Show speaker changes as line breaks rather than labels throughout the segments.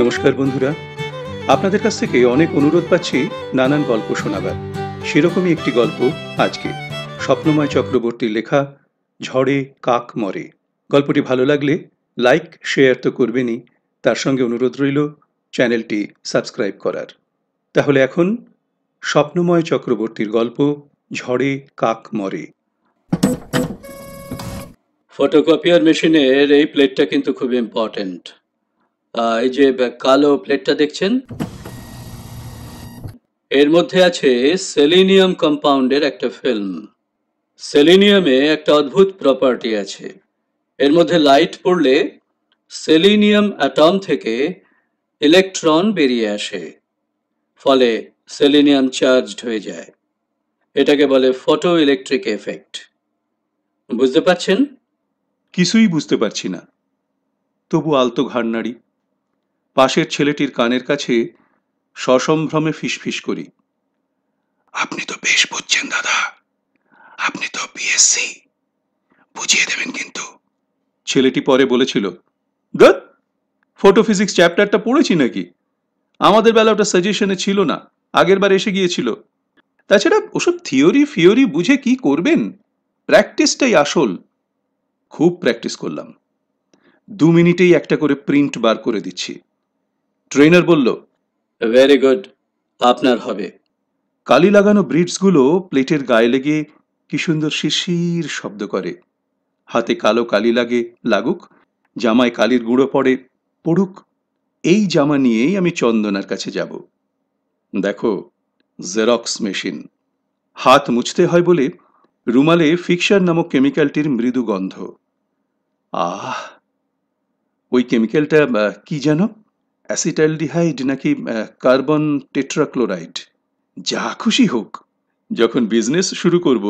নমস্কার বন্ধুরা আপনাদের কাছ থেকে অনেক অনুরোধ পাচ্ছি নানান গল্প শোনাবার সেরকমই একটি গল্প আজকে স্বপ্নময় চক্রবর্তীর লেখা ঝড়ে কাক মরে গল্পটি ভালো লাগলে লাইক শেয়ার তো করবেনই তার সঙ্গে অনুরোধ রইল চ্যানেলটি সাবস্ক্রাইব করার তাহলে এখন স্বপ্নময় চক্রবর্তীর গল্প ঝড়ে কাক মরে
ফটোকপিয়ার মেশিনের এই প্লেটটা কিন্তু খুব ইম্পর্ট্যান্ট এই যে কালো প্লেটটা দেখছেন এর মধ্যে আছে সেলিনিয়াম কম্পাউন্ডের একটা ফিল্ম সেলিনিয়ামে একটা অদ্ভুত প্রপার্টি আছে এর মধ্যে লাইট পড়লে সেলিনিয়াম অ্যাটম থেকে ইলেকট্রন বেরিয়ে আসে ফলে সেলিনিয়াম চার্জড হয়ে যায়
এটাকে বলে ফটো ইলেকট্রিক এফেক্ট বুঝতে পারছেন কিছুই বুঝতে পারছি না তবু আলতো ঘাড় নাড়ি পাশের ছেলেটির কানের কাছে সসম্ভ্রমে ফিসফিস করি আপনি তো বেশ বুঝছেন দাদা আপনি তো বিএসসি বুঝিয়ে দেবেন কিন্তু ছেলেটি পরে বলেছিল দত ফটোফিজিক্স চ্যাপ্টারটা পড়েছি নাকি আমাদের বেলা ওটা সাজেশনে ছিল না আগের বার এসে গিয়েছিল তাছাড়া ওসব থিওরি ফিওরি বুঝে কি করবেন প্র্যাকটিসটাই আসল খুব প্র্যাকটিস করলাম দু মিনিটেই একটা করে প্রিন্ট বার করে দিচ্ছি ট্রেনার বলল ভেরি গুড আপনার হবে কালি লাগানো ব্রিডসগুলো প্লেটের গায়ে লেগে কি সুন্দর শিশির শব্দ করে হাতে কালো কালি লাগে লাগুক জামায় কালির গুঁড়ো পড়ে পড়ুক এই জামা নিয়েই আমি চন্দনার কাছে যাব দেখো জেরক্স মেশিন হাত মুছতে হয় বলে রুমালে ফিকশার নামক কেমিক্যালটির মৃদু গন্ধ আহ ওই কেমিক্যালটা কি যেন অ্যাসিটাইলডিহাইড নাকি কার্বন টেট্রাক্লোরাইড যা খুশি হোক যখন বিজনেস শুরু করব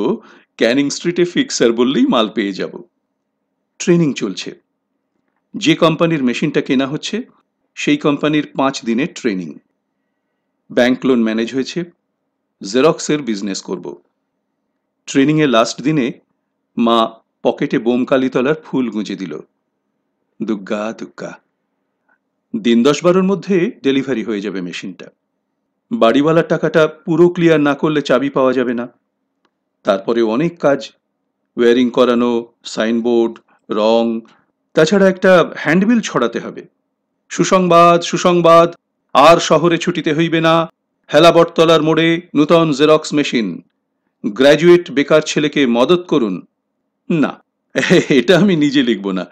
ক্যানিং স্ট্রিটে ফিক্সার বললেই মাল পেয়ে যাব ট্রেনিং চলছে যে কোম্পানির মেশিনটা কেনা হচ্ছে সেই কোম্পানির পাঁচ দিনের ট্রেনিং ব্যাংক লোন ম্যানেজ হয়েছে জেরক্সের বিজনেস করব ট্রেনিংয়ের লাস্ট দিনে মা পকেটে বোমকালীতলার ফুল গুঁজে দিল দুগ্গা দুগ্গা দিন দশ বারোর মধ্যে ডেলিভারি হয়ে যাবে মেশিনটা বাড়িওয়ালার টাকাটা পুরো ক্লিয়ার না করলে চাবি পাওয়া যাবে না তারপরে অনেক কাজ ওয়্যারিং করানো সাইনবোর্ড রং তাছাড়া একটা হ্যান্ডবিল ছড়াতে হবে সুসংবাদ সুসংবাদ আর শহরে ছুটিতে হইবে না হেলাবটতলার মোড়ে নূতন জেরক্স মেশিন গ্র্যাজুয়েট বেকার ছেলেকে মদত করুন না এটা আমি নিজে লিখব না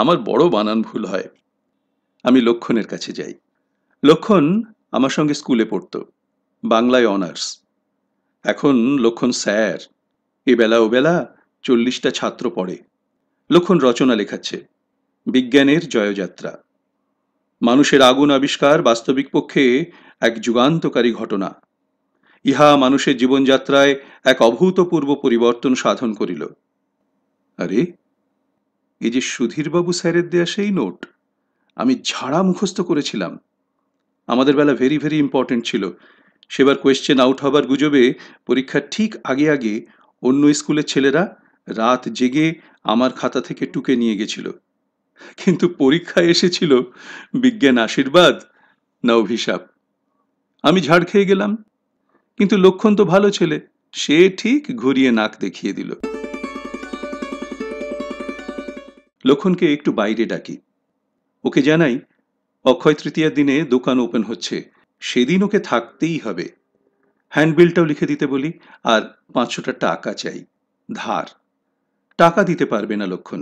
আমার বড় বানান ভুল হয় আমি লক্ষণের কাছে যাই লক্ষণ আমার সঙ্গে স্কুলে পড়ত বাংলায় অনার্স এখন লক্ষণ স্যার এবেলা ওবেলা চল্লিশটা ছাত্র পড়ে লক্ষণ রচনা লেখাচ্ছে বিজ্ঞানের জয়যাত্রা মানুষের আগুন আবিষ্কার বাস্তবিক পক্ষে এক যুগান্তকারী ঘটনা ইহা মানুষের জীবনযাত্রায় এক অভূতপূর্ব পরিবর্তন সাধন করিল আরে এই যে সুধীরবাবু স্যারের দেয়া সেই নোট আমি ঝাড়া মুখস্থ করেছিলাম আমাদের বেলা ভেরি ভেরি ইম্পর্টেন্ট ছিল সেবার কোয়েশ্চেন আউট হবার গুজবে পরীক্ষার ঠিক আগে আগে অন্য স্কুলের ছেলেরা রাত জেগে আমার খাতা থেকে টুকে নিয়ে গেছিল কিন্তু পরীক্ষায় এসেছিল বিজ্ঞান আশীর্বাদ না অভিশাপ আমি ঝাড় খেয়ে গেলাম কিন্তু লক্ষণ তো ভালো ছেলে সে ঠিক ঘুরিয়ে নাক দেখিয়ে দিল লক্ষণকে একটু বাইরে ডাকি ওকে জানাই অক্ষয় তৃতীয়ার দিনে দোকান ওপেন হচ্ছে সেদিন ওকে থাকতেই হবে হ্যান্ডবিলটাও লিখে দিতে বলি আর পাঁচশোটা টাকা চাই ধার টাকা দিতে পারবে না লক্ষণ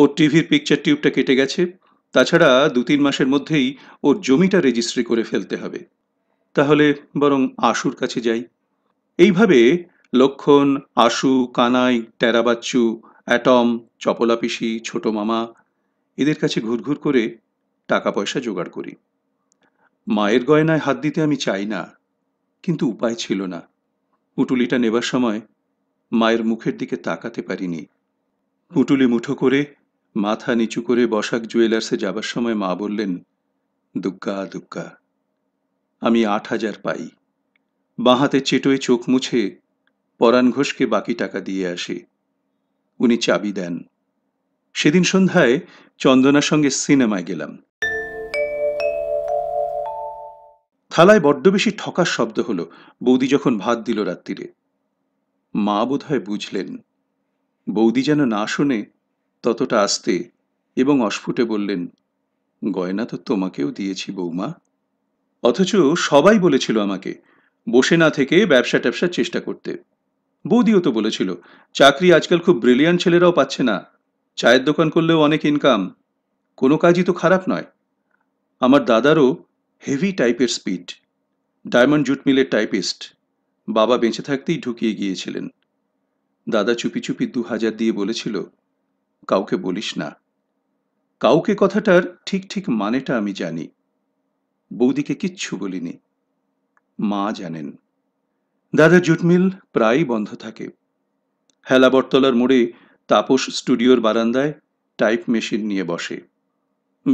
ওর টিভির পিকচার টিউবটা কেটে গেছে তাছাড়া দু তিন মাসের মধ্যেই ওর জমিটা রেজিস্ট্রি করে ফেলতে হবে তাহলে বরং আশুর কাছে যাই এইভাবে লক্ষণ আশু কানাই টেরাবাচ্চু অ্যাটম চপলাপিসি ছোট মামা এদের কাছে ঘুরঘুর করে টাকা পয়সা জোগাড় করি মায়ের গয়নায় হাত দিতে আমি চাই না কিন্তু উপায় ছিল না পুটুলিটা নেবার সময় মায়ের মুখের দিকে তাকাতে পারিনি পুটুলি মুঠো করে মাথা নিচু করে বসাক জুয়েলার্সে যাবার সময় মা বললেন দুগ্গা দুগ্গা আমি আট হাজার পাই বাঁহাতে চেটোয় চোখ মুছে পরাণ ঘোষকে বাকি টাকা দিয়ে আসে উনি চাবি দেন সেদিন সন্ধ্যায় চন্দনার সঙ্গে সিনেমায় গেলাম থালায় বড্ড বেশি ঠকার শব্দ হলো বৌদি যখন ভাত দিল রাত্রিরে মা বোধহয় বুঝলেন বৌদি যেন না শুনে ততটা আসতে এবং অস্ফুটে বললেন গয়না তো তোমাকেও দিয়েছি বৌমা অথচ সবাই বলেছিল আমাকে বসে না থেকে ব্যবসা ট্যাবসার চেষ্টা করতে বৌদিও তো বলেছিল চাকরি আজকাল খুব ব্রিলিয়ান্ট ছেলেরাও পাচ্ছে না চায়ের দোকান করলেও অনেক ইনকাম কোনো কাজই তো খারাপ নয় আমার দাদারও হেভি টাইপের স্পিড ডায়মন্ড জুট মিলের টাইপিস্ট বাবা বেঁচে থাকতেই ঢুকিয়ে গিয়েছিলেন দাদা চুপি চুপি দু হাজার দিয়ে বলেছিল কাউকে বলিস না কাউকে কথাটার ঠিক ঠিক মানেটা আমি জানি বৌদিকে কিচ্ছু বলিনি মা জানেন দাদার জুটমিল প্রায়ই বন্ধ থাকে হেলা বটতলার মোড়ে তাপস স্টুডিওর বারান্দায় টাইপ মেশিন নিয়ে বসে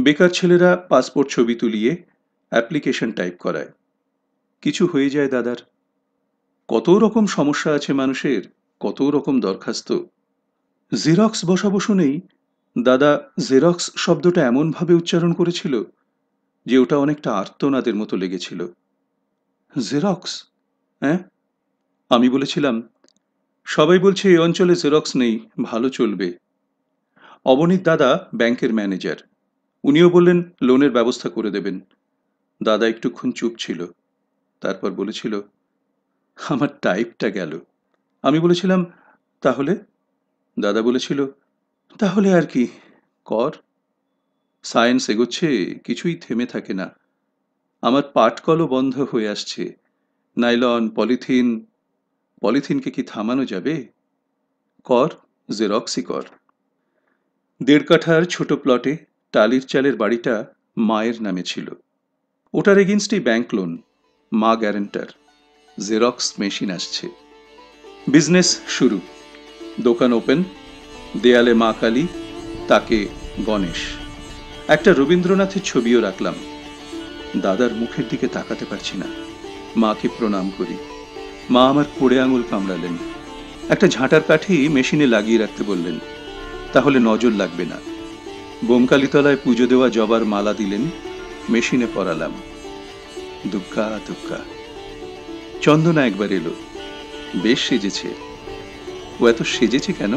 বেকার ছেলেরা পাসপোর্ট ছবি তুলিয়ে অ্যাপ্লিকেশন টাইপ করায় কিছু হয়ে যায় দাদার কত রকম সমস্যা আছে মানুষের কত রকম দরখাস্ত জেরক্স বসাবো শুনেই দাদা জেরক্স শব্দটা এমনভাবে উচ্চারণ করেছিল যে ওটা অনেকটা আর্তনাদের মতো লেগেছিল জেরক্স হ্যাঁ আমি বলেছিলাম সবাই বলছে এই অঞ্চলে জেরক্স নেই ভালো চলবে অবনীত দাদা ব্যাংকের ম্যানেজার উনিও বললেন লোনের ব্যবস্থা করে দেবেন দাদা একটুক্ষণ চুপ ছিল তারপর বলেছিল আমার টাইপটা গেল আমি বলেছিলাম তাহলে দাদা বলেছিল তাহলে আর কি কর সায়েন্স এগোচ্ছে কিছুই থেমে থাকে না আমার পাটকলও বন্ধ হয়ে আসছে নাইলন পলিথিন পলিথিনকে কি থামানো যাবে কর জেরক্সি কর দেড় কাঠার ছোট প্লটে টালির চালের বাড়িটা মায়ের নামে ছিল ওটার এগেনস্টই ব্যাংক লোন মা গ্যারেন্টার জেরক্স মেশিন আসছে বিজনেস শুরু দোকান ওপেন দেয়ালে মা কালী তাকে গণেশ একটা রবীন্দ্রনাথের ছবিও রাখলাম দাদার মুখের দিকে তাকাতে পারছি না মাকে প্রণাম করি মা আমার কোড়ে আঙুল কামড়ালেন একটা ঝাঁটার কাঠি মেশিনে লাগিয়ে রাখতে বললেন তাহলে নজর লাগবে না বোমকালীতলায় পুজো দেওয়া জবার মালা দিলেন মেশিনে পরালাম দুগ্গা দুগ্গা চন্দনা একবার এলো বেশ সেজেছে ও এত সেজেছে কেন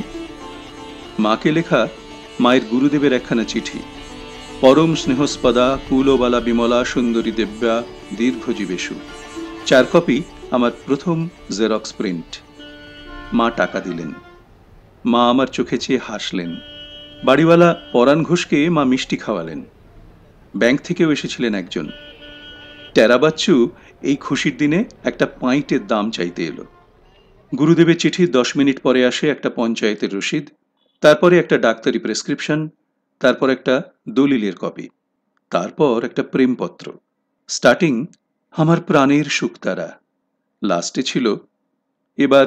মাকে লেখা মায়ের গুরুদেবের একখানা চিঠি পরম স্নেহস্পদা কুলবালা বিমলা সুন্দরী দেব্যা দীর্ঘজীবেশু চার কপি আমার প্রথম জেরক্স প্রিন্ট মা টাকা দিলেন মা আমার চোখে চেয়ে হাসলেন বাড়িওয়ালা পরাণ ঘোষকে মা মিষ্টি খাওয়ালেন ব্যাংক থেকেও এসেছিলেন একজন টেরাবাচ্চু এই খুশির দিনে একটা পাইটের দাম চাইতে এলো গুরুদেবের চিঠি দশ মিনিট পরে আসে একটা পঞ্চায়েতের রসিদ তারপরে একটা ডাক্তারি প্রেসক্রিপশন তারপর একটা দলিলের কপি তারপর একটা প্রেমপত্র স্টার্টিং আমার প্রাণের সুক্তারা লাস্টে ছিল এবার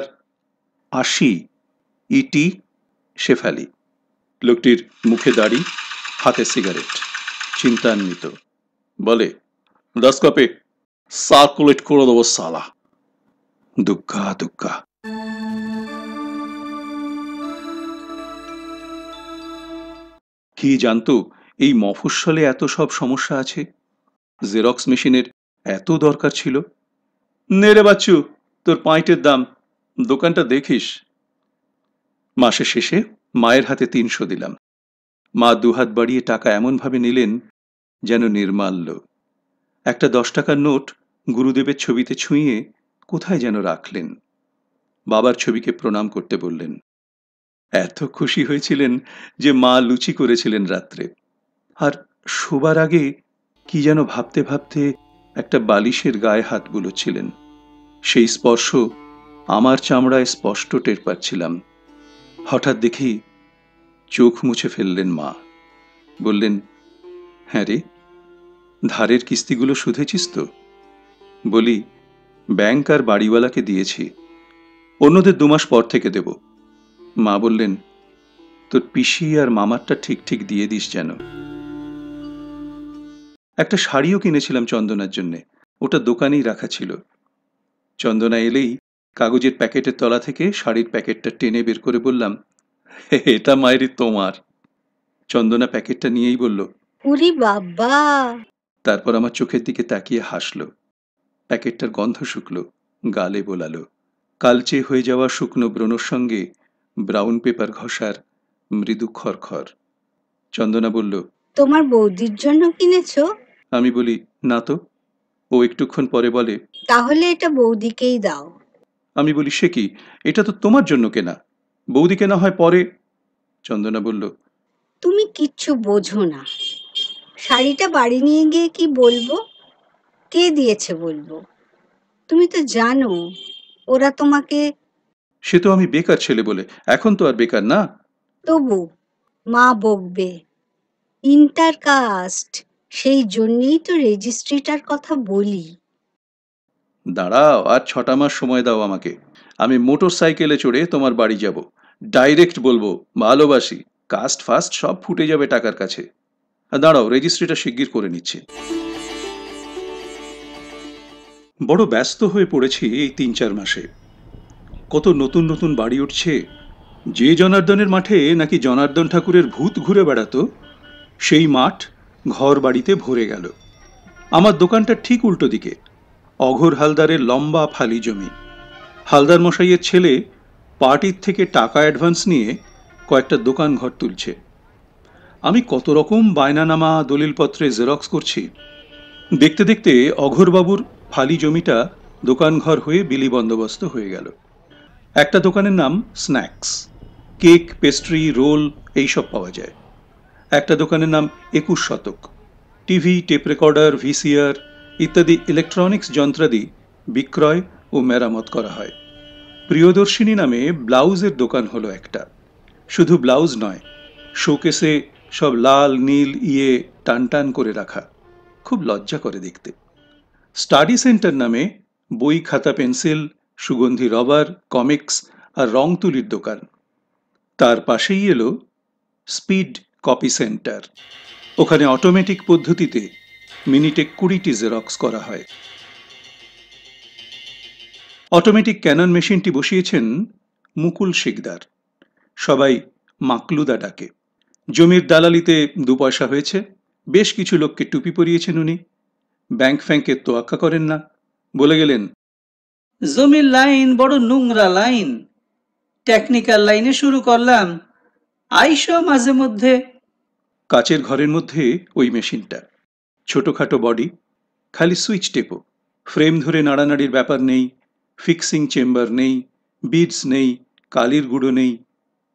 আশি ইটি শেফালি লোকটির মুখে দাড়ি হাতে সিগারেট চিন্তান্বিত বলে দশ কপে সার্কুলেট করে দেবো সালা দুগ্গা দুগ্গা কি জানতো এই মফস্বলে এত সব সমস্যা আছে জেরক্স মেশিনের এত দরকার ছিল রে বাচ্চু তোর পাঁইটের দাম দোকানটা দেখিস মাসে শেষে মায়ের হাতে তিনশো দিলাম মা দুহাত বাড়িয়ে টাকা এমনভাবে নিলেন যেন নির্মাল্য একটা দশ টাকার নোট গুরুদেবের ছবিতে ছুঁয়ে কোথায় যেন রাখলেন বাবার ছবিকে প্রণাম করতে বললেন এত খুশি হয়েছিলেন যে মা লুচি করেছিলেন রাত্রে আর শোবার আগে কি যেন ভাবতে ভাবতে একটা বালিশের গায়ে হাত বুলোচ্ছিলেন সেই স্পর্শ আমার চামড়ায় স্পষ্ট টের পাচ্ছিলাম হঠাৎ দেখি চোখ মুছে ফেললেন মা বললেন হ্যাঁ রে ধারের কিস্তিগুলো শুধেছিস তো বলি ব্যাংক আর বাড়িওয়ালাকে দিয়েছি অন্যদের দুমাস পর থেকে দেব মা বললেন তোর পিসি আর মামারটা ঠিক ঠিক দিয়ে দিস যেন একটা শাড়িও কিনেছিলাম চন্দনার জন্যে ওটা দোকানেই রাখা ছিল চন্দনা এলেই কাগজের প্যাকেটের তলা থেকে শাড়ির প্যাকেটটা টেনে বের করে বললাম এটা মায়ের তোমার চন্দনা প্যাকেটটা নিয়েই বলল
উরি বাবা
তারপর আমার চোখের দিকে তাকিয়ে হাসলো প্যাকেটটার গন্ধ শুকলো গালে বোলালো কালচে হয়ে যাওয়া শুকনো ব্রণর সঙ্গে ব্রাউন পেপার ঘষার মৃদু খর চন্দনা বলল
তোমার বৌদির জন্য কিনেছো
আমি বলি না তো ও একটুক্ষণ পরে বলে
তাহলে এটা বৌদিকেই দাও
আমি বলি সে কি এটা তো তোমার জন্য কেনা বৌদি কেনা হয় পরে চন্দনা বলল
তুমি কিচ্ছু বোঝো না শাড়িটা বাড়ি নিয়ে গিয়ে কি বলবো কে দিয়েছে বলবো তুমি তো জানো ওরা তোমাকে
সে তো আমি বেকার ছেলে বলে এখন তো আর বেকার না
তবু মা বকবে ইন্টারকাস্ট সেই জন্যেই তো রেজিস্ট্রিটার কথা বলি
দাঁড়াও আর ছটা মাস সময় দাও আমাকে আমি মোটর সাইকেলে চড়ে তোমার বাড়ি যাব ডাইরেক্ট বলবো ভালোবাসি কাস্ট ফাস্ট সব ফুটে যাবে টাকার কাছে দাঁড়াও রেজিস্ট্রিটা শিগগির করে নিচ্ছে বড় ব্যস্ত হয়ে পড়েছি এই তিন চার মাসে কত নতুন নতুন বাড়ি উঠছে যে জনার্দনের মাঠে নাকি জনার্দন ঠাকুরের ভূত ঘুরে বেড়াতো সেই মাঠ ঘর বাড়িতে ভরে গেল আমার দোকানটা ঠিক উল্টো দিকে অঘোর হালদারের লম্বা ফালি জমি হালদার মশাইয়ের ছেলে পার্টির থেকে টাকা অ্যাডভান্স নিয়ে কয়েকটা দোকান ঘর তুলছে আমি কত রকম বায়নানামা দলিলপত্রে জেরক্স করছি দেখতে দেখতে অঘোরবাবুর ফালি জমিটা দোকানঘর হয়ে বিলি বন্দোবস্ত হয়ে গেল একটা দোকানের নাম স্ন্যাক্স কেক পেস্ট্রি রোল এইসব পাওয়া যায় একটা দোকানের নাম একুশ শতক টিভি টেপ রেকর্ডার ভিসিআর ইত্যাদি ইলেকট্রনিক্স যন্ত্রাদি বিক্রয় ও মেরামত করা হয় প্রিয়দর্শিনী নামে ব্লাউজের দোকান হলো একটা শুধু ব্লাউজ নয় শোকেসে সব লাল নীল ইয়ে টান টান করে রাখা খুব লজ্জা করে দেখতে স্টাডি সেন্টার নামে বই খাতা পেন্সিল সুগন্ধি রবার কমিক্স আর রং তুলির দোকান তার পাশেই এলো স্পিড কপি সেন্টার ওখানে অটোমেটিক পদ্ধতিতে মিনিটে কুড়িটি জেরক্স করা হয় অটোমেটিক ক্যানন মেশিনটি বসিয়েছেন মুকুল শিকদার সবাই মাকলুদা ডাকে জমির দালালিতে দু পয়সা হয়েছে বেশ কিছু লোককে টুপি পরিয়েছেন উনি ব্যাংক ফ্যাংকের তোয়াক্কা করেন না বলে গেলেন
জমির লাইন বড় নোংরা লাইন টেকনিক্যাল লাইনে শুরু করলাম আইসো মাঝে
মধ্যে কাচের ঘরের মধ্যে ওই মেশিনটা ছোটোখাটো বডি খালি সুইচ টেপো ফ্রেম ধরে নাড়ানাড়ির ব্যাপার নেই ফিক্সিং চেম্বার নেই বিডস নেই কালির গুঁড়ো নেই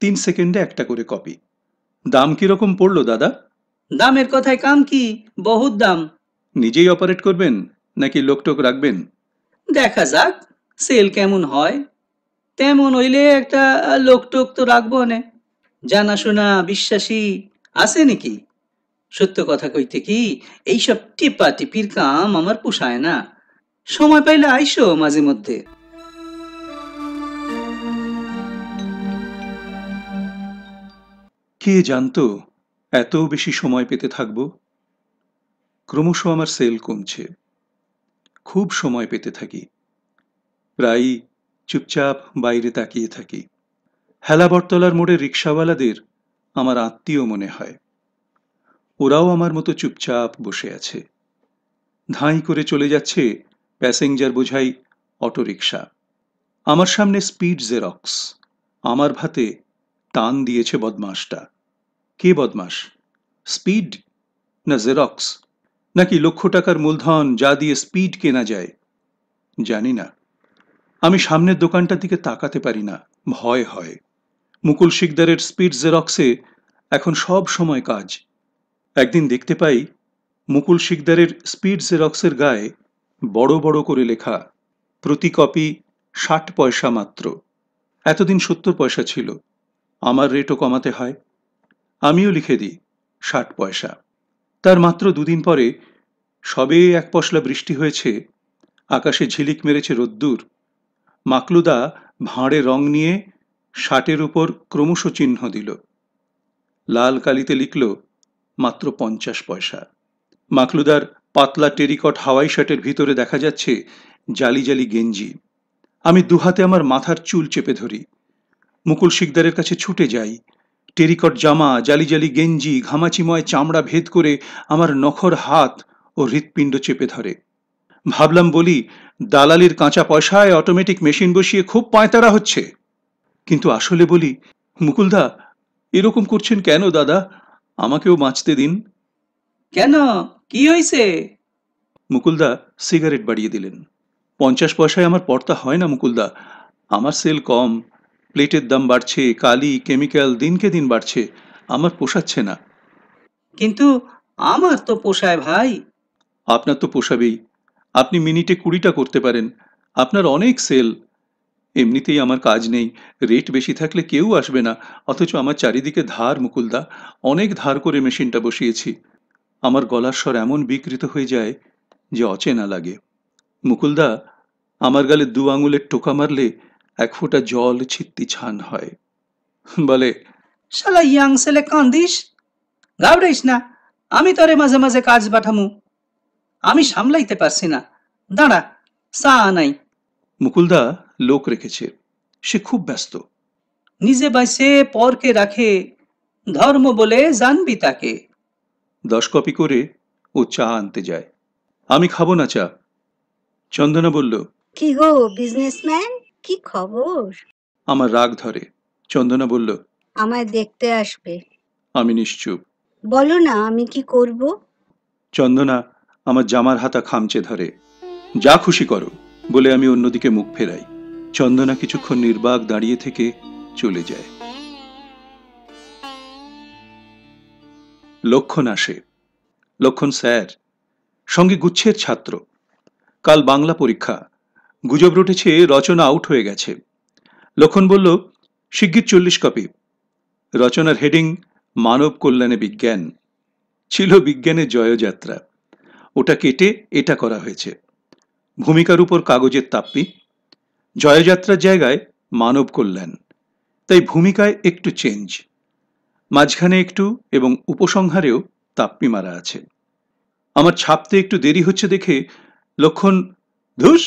তিন সেকেন্ডে একটা করে কপি দাম কিরকম পড়লো দাদা দামের কথায় কাম কি বহুত দাম নিজেই অপারেট করবেন নাকি লোকটোক রাখবেন
দেখা যাক সেল কেমন হয় তেমন হইলে একটা লোকটোক তো রাখবো না জানাশোনা বিশ্বাসী আছে নাকি সত্য কথা কইতে কি এইসব টিপা টিপির কাম আমার পোষায় না সময় পাইলে আইসো মাঝে মধ্যে
কে জানতো এত বেশি সময় পেতে থাকব ক্রমশ আমার সেল কমছে খুব সময় পেতে থাকি প্রায়ই চুপচাপ বাইরে তাকিয়ে থাকি হেলা বটতলার মোড়ে রিক্সাওয়ালাদের আমার আত্মীয় মনে হয় ওরাও আমার মতো চুপচাপ বসে আছে ধাঁই করে চলে যাচ্ছে প্যাসেঞ্জার বোঝাই অটোরিকশা আমার সামনে স্পিড জেরক্স আমার ভাতে টান দিয়েছে বদমাসটা কে বদমাস স্পিড না জেরক্স নাকি লক্ষ টাকার মূলধন যা দিয়ে স্পিড কেনা যায় জানি না আমি সামনের দোকানটার দিকে তাকাতে পারি না ভয় হয় মুকুল শিকদারের স্পিড জেরক্সে এখন সব সময় কাজ একদিন দেখতে পাই মুকুল শিকদারের স্পিড জেরক্সের গায়ে বড় বড় করে লেখা প্রতি কপি ষাট পয়সা মাত্র এতদিন সত্তর পয়সা ছিল আমার রেটও কমাতে হয় আমিও লিখে দিই ষাট পয়সা তার মাত্র দুদিন পরে সবে এক পশলা বৃষ্টি হয়েছে আকাশে ঝিলিক মেরেছে রোদ্দুর মাকলুদা ভাঁড়ে রং নিয়ে ষাটের উপর ক্রমশ চিহ্ন দিল লাল কালিতে লিখল মাত্র পঞ্চাশ পয়সা মাকলুদার পাতলা টেরিকট হাওয়াই শার্টের ভিতরে দেখা যাচ্ছে জালি জালি গেঞ্জি আমি দুহাতে আমার মাথার চুল চেপে ধরি মুকুল শিকদারের কাছে ছুটে যাই টেরিকট জামা জালি জালি গেঞ্জি ঘামাচিময় চামড়া ভেদ করে আমার নখর হাত ও হৃৎপিণ্ড চেপে ধরে ভাবলাম বলি দালালির কাঁচা পয়সায় অটোমেটিক মেশিন বসিয়ে খুব পায়তারা হচ্ছে কিন্তু আসলে বলি মুকুলদা এরকম করছেন কেন দাদা আমাকেও বাঁচতে দিন কেন কি হয়েছে মুকুলদা সিগারেট বাড়িয়ে দিলেন পঞ্চাশ পয়সায় আমার পর্তা হয় না মুকুলদা আমার সেল কম প্লেটের দাম বাড়ছে কালি কেমিক্যাল দিনকে দিন বাড়ছে আমার পোষাচ্ছে না কিন্তু আমার তো পোষায় ভাই আপনার তো পোষাবেই আপনি মিনিটে কুড়িটা করতে পারেন আপনার অনেক সেল এমনিতেই আমার কাজ নেই রেট বেশি থাকলে কেউ আসবে না অথচ আমার চারিদিকে ধার মুকুলদা অনেক ধার করে মেশিনটা বসিয়েছি আমার গলার স্বর এমন বিকৃত হয়ে যায় যে অচেনা লাগে মুকুলদা আমার গালে দু আঙুলের টোকা মারলে এক ফোঁটা জল ছিত্তি ছান হয় বলে
শালা ইয়াং ছেলে কান্দিস ঘাবড়াইস না আমি তোরে মাঝে মাঝে কাজ পাঠামু আমি সামলাইতে পারছি না দাঁড়া চা নাই
মুকুলদা লোক রেখেছে
সে খুব ব্যস্ত নিজে বাইসে পরকে রাখে ধর্ম বলে জানবি তাকে
দশ কপি করে ও চা আনতে যায় আমি খাবো না চা চন্দনা বলল
কি গো বিজনেসম্যান কি খবর
আমার রাগ ধরে চন্দনা বলল
আমায় দেখতে আসবে
আমি নিশ্চুপ
বলো না আমি কি করব
চন্দনা আমার জামার হাতা খামচে ধরে যা খুশি করো বলে আমি অন্যদিকে মুখ ফেরাই চন্দনা কিছুক্ষণ নির্বাক দাঁড়িয়ে থেকে চলে যায় লক্ষণ আসে লক্ষণ স্যার সঙ্গে গুচ্ছের ছাত্র কাল বাংলা পরীক্ষা গুজব রুটেছে রচনা আউট হয়ে গেছে লক্ষণ বলল শিগগির চল্লিশ কপি রচনার হেডিং মানব কল্যাণে বিজ্ঞান ছিল বিজ্ঞানের জয়যাত্রা ওটা কেটে এটা করা হয়েছে ভূমিকার উপর কাগজের তাপ্পি জয়যাত্রার জায়গায় মানব কল্যাণ তাই ভূমিকায় একটু চেঞ্জ মাঝখানে একটু এবং উপসংহারেও তাপ্পি মারা আছে আমার ছাপতে একটু দেরি হচ্ছে দেখে লক্ষণ ধুস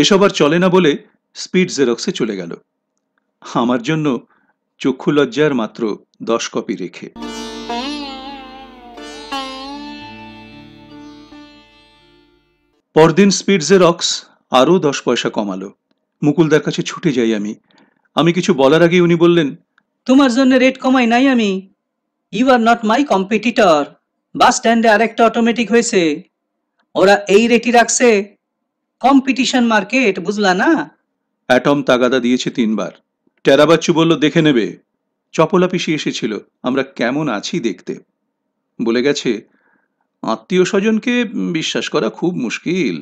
এসব আর চলে না বলে স্পিড জেরক্সে চলে গেল আমার জন্য চক্ষু লজ্জার মাত্র দশ কপি রেখে পরদিন স্পিড জেরক্স আরও দশ পয়সা কমালো মুকুলদার কাছে ছুটে যাই আমি আমি কিছু বলার আগে উনি বললেন
তোমার জন্য রেট কমাই নাই আমি you are not my competitor bus স্ট্যান্ডে আরেকটা অটোমেটিক হয়েছে ওরা এই রেটই রাখছে কম্পিটিশন মার্কেট বুঝলা না
অ্যাটম তাগাদা দিয়েছে তিনবার টেরাবাচ্চু বলল দেখে নেবে চপলা পিসি এসেছিল আমরা কেমন আছি দেখতে বলে গেছে আত্মীয় স্বজনকে বিশ্বাস করা খুব মুশকিল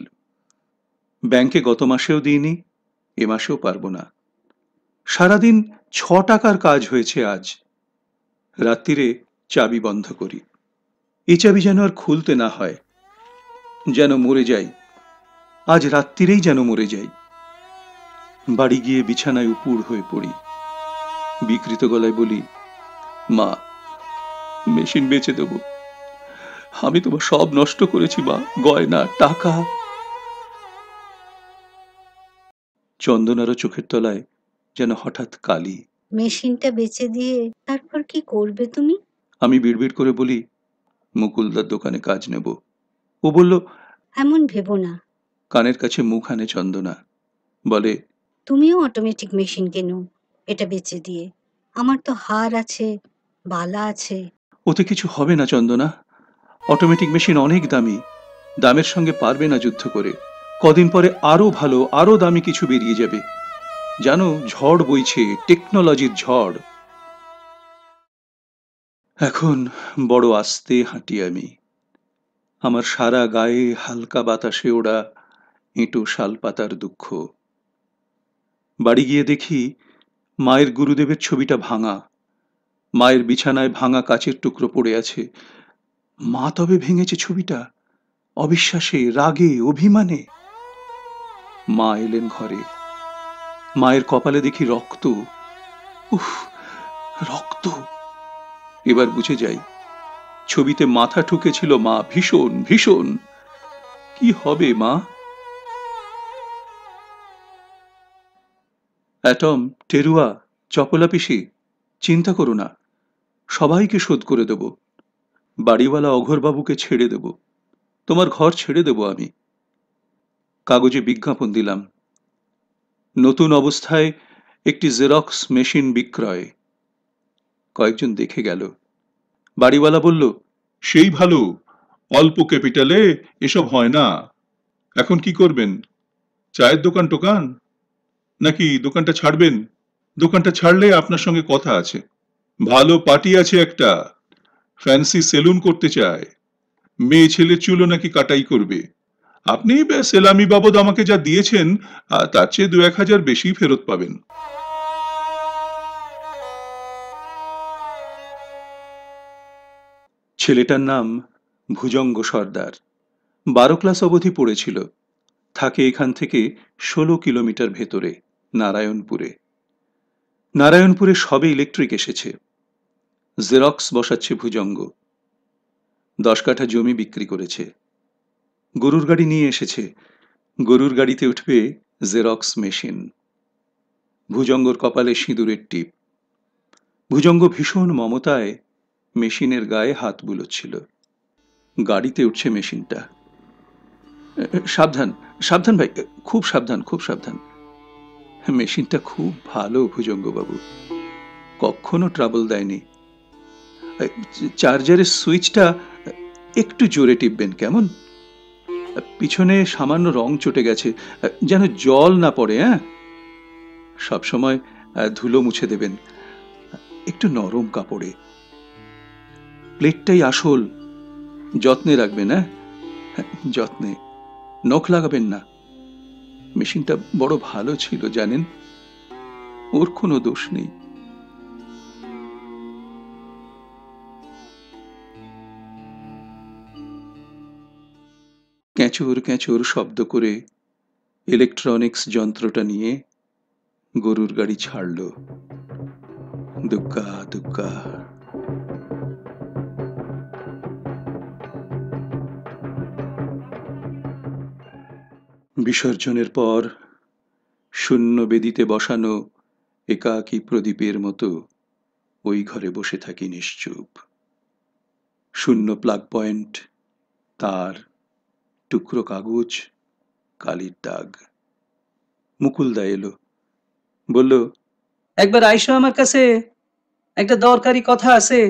ব্যাংকে গত মাসেও দিইনি এ মাসেও পারবো না সারাদিন ছ টাকার কাজ হয়েছে আজ রাত্রিরে চাবি বন্ধ করি এ চাবি যেন আর খুলতে না হয় যেন মরে যাই আজ রাত্রিরেই যেন মরে যাই বাড়ি গিয়ে বিছানায় উপুর হয়ে পড়ি বিকৃত গলায় বলি মা মেশিন বেচে দেবো আমি তোমার সব নষ্ট করেছি মা গয়না টাকা চন্দনারও চোখের তলায় যেন হঠাৎ কালি
মেশিনটা বেচে দিয়ে তারপর কি করবে তুমি
আমি বিড়বিড় করে বলি মুকুলদার দোকানে কাজ নেব ও বলল
এমন ভেবো না
কানের কাছে মুখ আনে চন্দনা বলে
তুমিও অটোমেটিক মেশিন কেনো এটা বেচে দিয়ে আমার তো হার আছে বালা আছে
ওতে কিছু হবে না চন্দনা অটোমেটিক মেশিন অনেক দামি দামের সঙ্গে পারবে না যুদ্ধ করে কদিন পরে আরও ভালো আরও দামি কিছু বেরিয়ে যাবে জানো ঝড় বইছে টেকনোলজির ঝড় এখন বড় আস্তে হাঁটি আমি আমার সারা গায়ে হালকা বাতাসে ওড়া এঁটো শালপাতার দুঃখ বাড়ি গিয়ে দেখি মায়ের গুরুদেবের ছবিটা ভাঙা মায়ের বিছানায় ভাঙা কাচের টুকরো পড়ে আছে মা তবে ভেঙেছে ছবিটা অবিশ্বাসে রাগে অভিমানে মা এলেন ঘরে মায়ের কপালে দেখি রক্ত উফ রক্ত এবার বুঝে যাই ছবিতে মাথা ঠুকেছিল মা ভীষণ ভীষণ কি হবে মা অ্যাটম টেরুয়া চপলা পিসি চিন্তা করো না সবাইকে শোধ করে দেবো বাড়িওয়ালা অঘরবাবুকে ছেড়ে দেব তোমার ঘর ছেড়ে দেব আমি কাগজে বিজ্ঞাপন দিলাম নতুন অবস্থায় একটি জেরক্স মেশিন বিক্রয় কয়েকজন দেখে গেল বাড়িওয়ালা বলল সেই ভালো অল্প ক্যাপিটালে এসব হয় না এখন কি করবেন চায়ের দোকান টোকান নাকি দোকানটা ছাড়বেন দোকানটা ছাড়লে আপনার সঙ্গে কথা আছে ভালো পার্টি আছে একটা ফ্যান্সি সেলুন করতে চায় মেয়ে ছেলে চুলো নাকি কাটাই করবে আপনি সেলামি বাবদ আমাকে যা দিয়েছেন তার চেয়ে দু এক হাজার বেশি ফেরত পাবেন ছেলেটার নাম ভুজঙ্গ সর্দার বারো ক্লাস অবধি পড়েছিল থাকে এখান থেকে ষোলো কিলোমিটার ভেতরে নারায়ণপুরে নারায়ণপুরে সবে ইলেকট্রিক এসেছে জেরক্স বসাচ্ছে ভুজঙ্গ দশ কাঠা জমি বিক্রি করেছে গরুর গাড়ি নিয়ে এসেছে গরুর গাড়িতে উঠবে জেরক্স মেশিন ভুজঙ্গর কপালে সিঁদুরের টিপ ভুজঙ্গ ভীষণ মমতায় মেশিনের গায়ে হাত বুলোচ্ছিল গাড়িতে উঠছে মেশিনটা সাবধান সাবধান ভাই খুব সাবধান খুব সাবধান মেশিনটা খুব ভালো ভুজঙ্গবাবু কখনো ট্রাবল দেয়নি চার্জারের সুইচটা একটু জোরে টিপবেন কেমন পিছনে সামান্য রং চটে গেছে যেন জল না পড়ে হ্যাঁ সবসময় ধুলো মুছে দেবেন একটু নরম কাপড়ে প্লেটটাই আসল যত্নে রাখবেন হ্যাঁ যত্নে নখ লাগাবেন না মেশিনটা বড় ভালো ছিল জানেন ওর কোনো দোষ নেই ক্যাঁচোর ক্যাঁচোর শব্দ করে ইলেকট্রনিক্স যন্ত্রটা নিয়ে গরুর গাড়ি ছাড়ল দুক্কা দুক্কা বিসর্জনের পর শূন্য বেদিতে বসানো একাকী প্রদীপের মতো ওই ঘরে বসে থাকি নিশ্চুপ শূন্য প্লাগ পয়েন্ট তার টুকরো কাগজ কালির দাগ মুকুলদা এলো বলল
একবার আইসো আমার কাছে একটা দরকারি কথা আছে